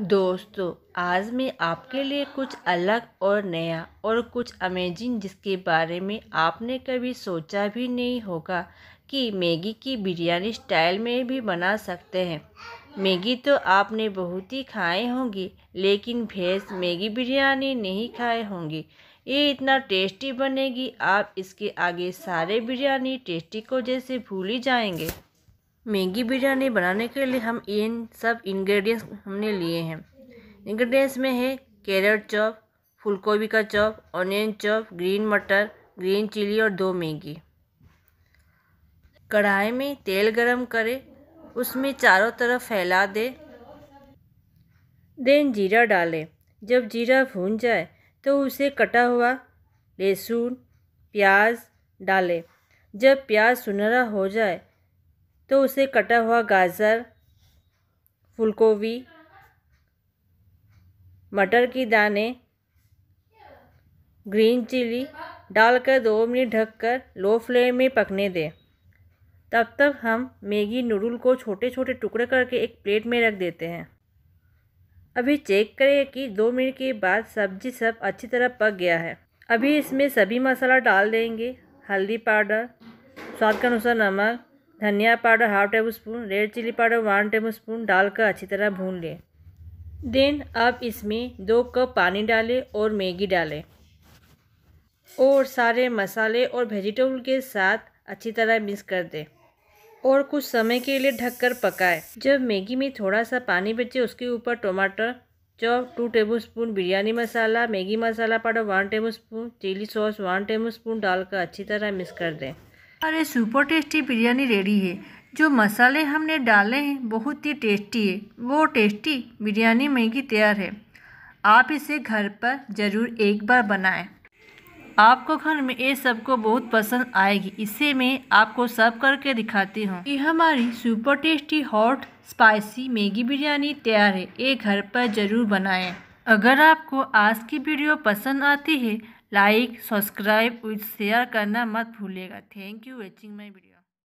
दोस्तों आज मैं आपके लिए कुछ अलग और नया और कुछ अमेजिंग जिसके बारे में आपने कभी सोचा भी नहीं होगा कि मैगी की बिरयानी स्टाइल में भी बना सकते हैं मैगी तो आपने बहुत ही खाए होंगी लेकिन भैंस मैगी बिरयानी नहीं खाए होंगी ये इतना टेस्टी बनेगी आप इसके आगे सारे बिरयानी टेस्टी को जैसे भूल ही जाएंगे मैगी बिरयानी बनाने के लिए हम इन सब इंग्रेडिएंट्स हमने लिए हैं इंग्रेडिएंट्स में है कैरेट चॉप फूल का चॉप ऑनियन चॉप ग्रीन मटर ग्रीन चिली और दो मैगी कढ़ाई में तेल गरम करें उसमें चारों तरफ फैला दे देन जीरा डालें जब जीरा भून जाए तो उसे कटा हुआ लहसुन प्याज डालें जब प्याज सुनहरा हो जाए तो उसे कटा हुआ गाजर फूलगोभी मटर की दाने ग्रीन चिली डालकर दो मिनट ढककर लो फ्लेम में पकने दें तब तक हम मैगी नूडल को छोटे छोटे टुकड़े करके एक प्लेट में रख देते हैं अभी चेक करें कि दो मिनट के बाद सब्जी सब अच्छी तरह पक गया है अभी इसमें सभी मसाला डाल देंगे हल्दी पाउडर स्वाद के अनुसार नमक धनिया powder half tablespoon red chilli powder one tablespoon डालकर अच्छी तरह भून लें देन अब इसमें दो कप पानी डालें और मैगी डालें और सारे मसाले और वेजिटेबल के साथ अच्छी तरह मिक्स कर दें और कुछ समय के लिए ढककर पकाएं जब मैगी में थोड़ा सा पानी बचे उसके ऊपर टमाटर chop two tablespoon biryani masala Maggi masala powder one tablespoon chilli sauce one tablespoon डालकर अच्छी तरह मिक्स कर दें अरे सुपर टेस्टी बिरयानी रेडी है जो मसाले हमने डाले हैं बहुत ही टेस्टी है वो टेस्टी बिरयानी मैगी तैयार है आप इसे घर पर ज़रूर एक बार बनाएं आपको घर में ये सबको बहुत पसंद आएगी इसे मैं आपको सब करके दिखाती हूँ ये हमारी super tasty hot spicy Maggi biryani तैयार है ये घर पर ज़रूर बनाएं अगर आपको आज की वीडियो पसंद आती है लाइक सब्सक्राइब और शेयर करना मत भूलिएगा thank you watching my video